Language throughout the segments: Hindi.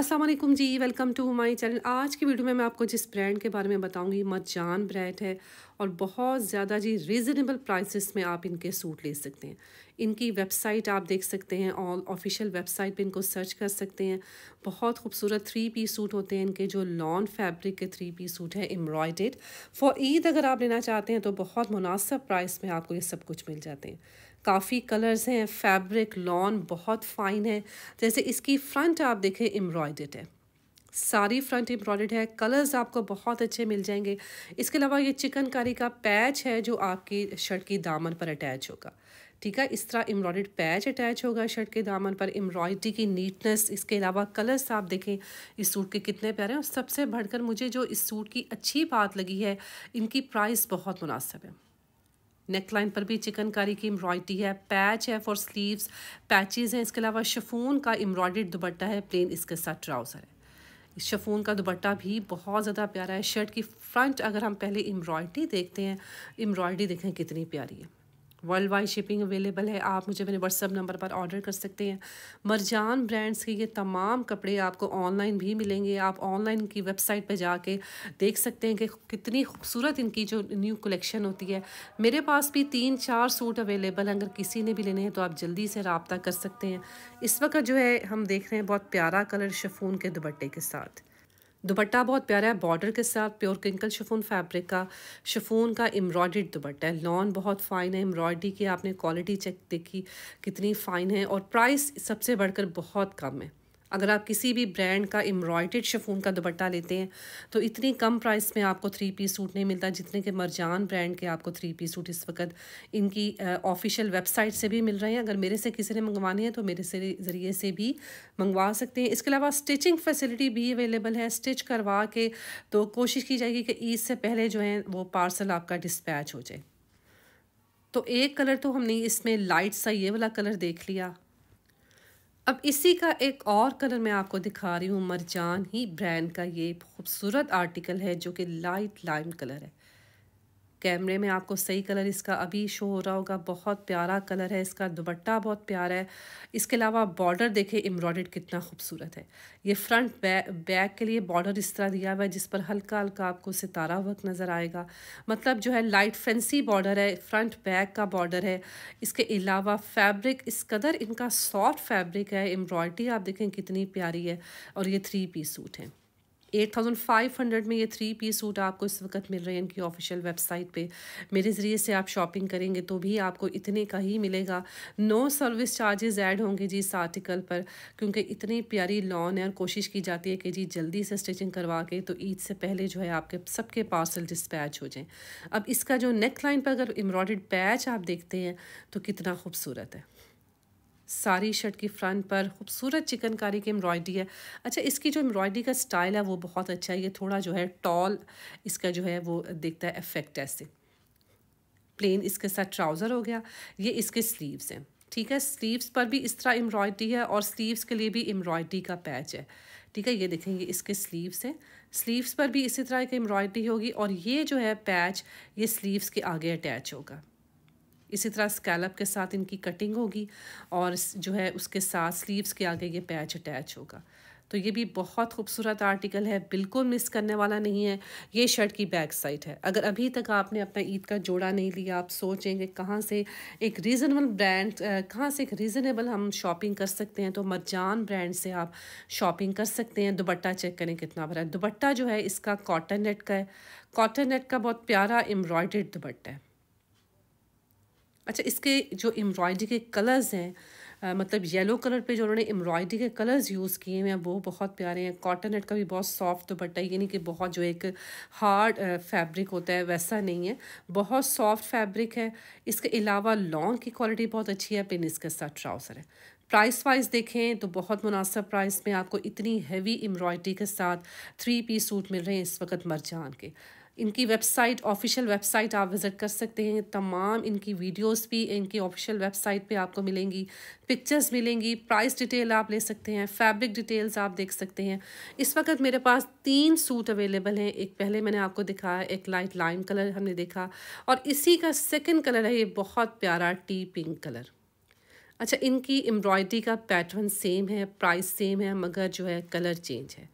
Aslam ji welcome to my channel आज की वीडियो में मैं आपको जिस ब्रांड के बारे में बताऊंगी मजान ब्रांड है और बहुत ज़्यादा जी रीज़नेबल प्राइसेस में आप इनके सूट ले सकते हैं इनकी वेबसाइट आप देख सकते हैं ऑल ऑफिशियल वेबसाइट पे इनको सर्च कर सकते हैं बहुत खूबसूरत थ्री पी सूट होते हैं इनके जो लॉन फैब्रिक के थ्री पी सूट है एम्ब्रॉयडेड फॉर ईद अगर आप लेना चाहते हैं तो बहुत मुनासब प्राइस में आपको ये सब कुछ मिल जाते हैं काफ़ी कलर्स हैं फैब्रिक लॉन बहुत फ़ाइन है जैसे इसकी फ्रंट आप देखें एम्ब्रॉयडेड है सारी फ्रंट एम्ब्रॉयड है कलर्स आपको बहुत अच्छे मिल जाएंगे इसके अलावा ये चिकनकारी का पैच है जो आपकी शर्ट की दामन पर अटैच होगा ठीक है इस तरह एम्ब्रॉयड पैच अटैच होगा शर्ट के दामन पर एम्ब्रॉयडरी की नीटनेस इसके अलावा कलर्स आप देखें इस सूट के कितने प्यारे हैं और सबसे बढ़कर मुझे जो इस सूट की अच्छी बात लगी है इनकी प्राइस बहुत मुनासिब है नेक लाइन पर भी चिकनकारी की एम्ब्रॉयडरी है पैच है फॉर स्लीव्स पैचेज़ हैं इसके अलावा शफून का एम्ब्रॉयड दुपट्टा है प्लेन इसके साथ ट्राउज़र है शफून का दुपट्टा भी बहुत ज़्यादा प्यारा है शर्ट की फ्रंट अगर हम पहले एम्ब्रॉयडरी देखते हैं एम्ब्रॉयडरी देखें कितनी प्यारी है वर्ल्ड वाइड शिपिंग अवेलेबल है आप मुझे मेरे व्हाट्सअप नंबर पर ऑर्डर कर सकते हैं मरजान ब्रांड्स के ये तमाम कपड़े आपको ऑनलाइन भी मिलेंगे आप ऑनलाइन की वेबसाइट पर जाके देख सकते हैं कि कितनी खूबसूरत इनकी जो न्यू कलेक्शन होती है मेरे पास भी तीन चार सूट अवेलेबल हैं अगर किसी ने भी लेने हैं तो आप जल्दी से रबता कर सकते हैं इस वक्त जो है हम देख रहे हैं बहुत प्यारा कलर शफून के दुपट्टे के साथ दुपट्टा बहुत प्यारा है बॉर्डर के साथ प्योर किंकल शफून फैब्रिक का शफून का एम्ब्रॉयड दुपट्टा है लॉन बहुत फ़ाइन है एम्ब्रॉयडरी की आपने क्वालिटी चेक देखी कितनी फ़ाइन है और प्राइस सबसे बढ़कर बहुत कम है अगर आप किसी भी ब्रांड का एम्ब्रॉयडेड शफून का दुपट्टा लेते हैं तो इतनी कम प्राइस में आपको थ्री पीस सूट नहीं मिलता जितने के मरजान ब्रांड के आपको थ्री पीस सूट इस वक्त इनकी ऑफिशियल वेबसाइट से भी मिल रहे हैं अगर मेरे से किसी ने मंगवाने हैं तो मेरे से ज़रिए से भी मंगवा सकते हैं इसके अलावा स्टिचिंग फैसिलिटी भी अवेलेबल है स्टिच करवा के तो कोशिश की जाएगी कि ईद से पहले जो है वो पार्सल आपका डिस्पैच हो जाए तो एक कलर तो हमने इसमें लाइट सा ये वाला कलर देख लिया अब इसी का एक और कलर मैं आपको दिखा रही हूँ मरजान ही ब्रांड का ये खूबसूरत आर्टिकल है जो कि लाइट लाइम कलर है कैमरे में आपको सही कलर इसका अभी शो हो रहा होगा बहुत प्यारा कलर है इसका दुपट्टा बहुत प्यारा है इसके अलावा बॉर्डर देखें एम्ब्रॉयड कितना खूबसूरत है ये फ्रंट बैक बैक के लिए बॉर्डर इस तरह दिया हुआ है जिस पर हल्का हल्का आपको सितारा वर्क नज़र आएगा मतलब जो है लाइट फैंसी बॉर्डर है फ्रंट बैक का बॉर्डर है इसके अलावा फैब्रिक इस कदर इनका सॉफ्ट फैब्रिक है एम्ब्रॉयडरी आप देखें कितनी प्यारी है और ये थ्री पीस सूट हैं एट थाउजेंड फाइव हंड्रेड में ये थ्री पीस सूट आपको इस वक्त मिल रहे हैं इनकी ऑफिशियल वेबसाइट पे मेरे ज़रिए से आप शॉपिंग करेंगे तो भी आपको इतने का ही मिलेगा नो सर्विस चार्जेस ऐड होंगे जी इस आर्टिकल पर क्योंकि इतनी प्यारी लॉन है और कोशिश की जाती है कि जी जल्दी से स्टिचिंग करवा के तो ईद से पहले जो है आपके सबके पार्सल डिस्पैच हो जाएँ अब इसका जो नेक लाइन पर अगर एम्ब्रॉयड पैच आप देखते हैं तो कितना खूबसूरत है सारी शर्ट की फ्रंट पर खूबसूरत चिकनकारी की एम्ब्रॉयडरी है अच्छा इसकी जो एम्ब्रॉयडरी का स्टाइल है वो बहुत अच्छा है ये थोड़ा जो है टॉल इसका जो है वो दिखता है इफेक्ट ऐसे प्लेन इसके साथ ट्राउज़र हो गया ये इसके स्लीव्स हैं ठीक है स्लीव्स पर भी इस तरह एम्ब्रॉयडरी है और स्लीव्स के लिए भी एम्ब्रॉयडरी का पैच है ठीक है ये देखेंगे इसके स्लीव्स हैं स्लीव्स पर भी इसी तरह की एम्ब्रॉयडरी होगी और ये जो है पैच ये स्लीव्स के आगे अटैच होगा इसी तरह स्कैलप के साथ इनकी कटिंग होगी और जो है उसके साथ स्लीव्स के आगे ये पैच अटैच होगा तो ये भी बहुत खूबसूरत आर्टिकल है बिल्कुल मिस करने वाला नहीं है ये शर्ट की बैक साइड है अगर अभी तक आपने अपना ईद का जोड़ा नहीं लिया आप सोचेंगे कहाँ से एक रीज़नेबल ब्रांड कहाँ से एक रीज़नेबल हम शॉपिंग कर सकते हैं तो मरजान ब्रांड से आप शॉपिंग कर सकते हैं दुबट्टा चेक करें कितना भरा है दुबट्टा जो है इसका कॉटन नेट का है कॉटन नेट का बहुत प्यारा एम्ब्रॉयड दुपट्टा है अच्छा इसके जो एम्ब्रॉयडरी के कलर्स हैं आ, मतलब येलो कलर पे जो उन्होंने एम्ब्रॉयडरी के कलर्स यूज़ किए हुए हैं वो बहुत प्यारे हैं कॉटन नेट का भी बहुत सॉफ्ट दुपट्टा है यानी कि बहुत जो एक हार्ड फैब्रिक होता है वैसा नहीं है बहुत सॉफ्ट फैब्रिक है इसके अलावा लॉन्ग की क्वालिटी बहुत अच्छी है प्लेन इसके साथ ट्राउज़र है प्राइस वाइज देखें तो बहुत मुनासब प्राइस में आपको इतनी हैवी एम्ब्रॉयडरी के साथ थ्री पीस सूट मिल रहे हैं इस वक्त मरजान के इनकी वेबसाइट ऑफिशियल वेबसाइट आप विज़िट कर सकते हैं तमाम इनकी वीडियोस भी इनकी ऑफिशियल वेबसाइट पे आपको मिलेंगी पिक्चर्स मिलेंगी प्राइस डिटेल आप ले सकते हैं फैब्रिक डिटेल्स आप देख सकते हैं इस वक्त मेरे पास तीन सूट अवेलेबल हैं एक पहले मैंने आपको दिखाया एक लाइट लाइम कलर हमने देखा और इसी का सेकेंड कलर है ये बहुत प्यारा टी पिंक कलर अच्छा इनकी एम्ब्रॉयडरी का पैटर्न सेम है प्राइस सेम है मगर जो है कलर चेंज है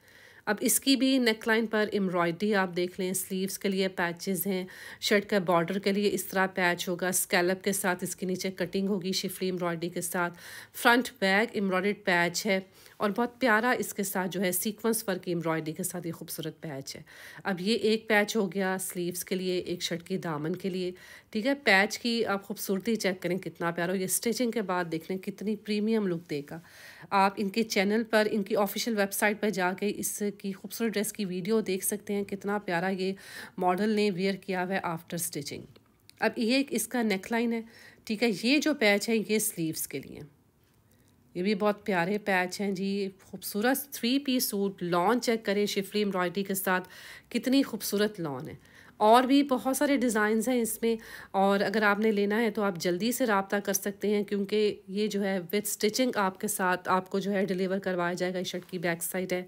अब इसकी भी नेक लाइन पर एम्ब्रॉयडरी आप देख लें स्लीव्स के लिए पैचेस हैं शर्ट का बॉर्डर के लिए इस तरह पैच होगा स्कैलप के साथ इसके नीचे कटिंग होगी शिफली एम्ब्रॉयडरी के साथ फ्रंट बैक एम्ब्रॉयड पैच है और बहुत प्यारा इसके साथ जो है सीक्वेंस वर्क की एम्ब्रॉयडरी के साथ ये खूबसूरत पैच है अब ये एक पैच हो गया स्लीव्स के लिए एक शर्ट की दामन के लिए ठीक है पैच की आप खूबसूरती चेक करें कितना प्यारा ये स्टिचिंग के बाद देख लें कितनी प्रीमियम लुक देगा आप इनके चैनल पर इनकी ऑफिशियल वेबसाइट पर जाके इसकी खूबसूरत ड्रेस की वीडियो देख सकते हैं कितना प्यारा ये मॉडल ने वेयर किया हुआ है आफ्टर स्टिचिंग अब ये एक इसका नेकलाइन है ठीक है ये जो पैच है ये स्लीव्स के लिए ये भी बहुत प्यारे पैच हैं जी खूबसूरत three piece suit lawn check करें शिफली एम्ब्रॉयडरी के साथ कितनी खूबसूरत लॉन है और भी बहुत सारे डिज़ाइन हैं इसमें और अगर आपने लेना है तो आप जल्दी से रबता कर सकते हैं क्योंकि ये जो है विथ स्टिचिंग आपके साथ आपको जो है डिलीवर करवाया जाएगा इस शर्ट की बैक साइड है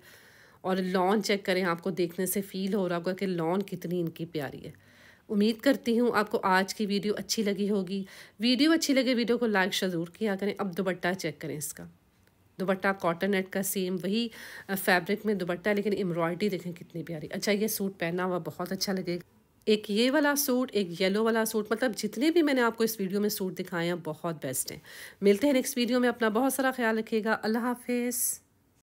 और लॉन चेक करें आपको देखने से फील हो रहा होगा कि लॉन कितनी इनकी प्यारी है उम्मीद करती हूँ आपको आज की वीडियो अच्छी लगी होगी वीडियो अच्छी लगे वीडियो को लाइक ज़रूर किया करें अब दुबट्टा चेक करें इसका दुबट्टा कॉटन नेट का सेम वही फैब्रिक में दुबट्टा लेकिन एम्ब्रॉयडरी देखें कितनी प्यारी अच्छा ये सूट पहना हुआ बहुत अच्छा लगेगा एक ये वाला सूट एक येलो वाला सूट मतलब जितने भी मैंने आपको इस वीडियो में सूट दिखाए हैं बहुत बेस्ट हैं मिलते हैं नेक्स्ट वीडियो में अपना बहुत सारा ख्याल रखिएगा अल्लाह हाफिज़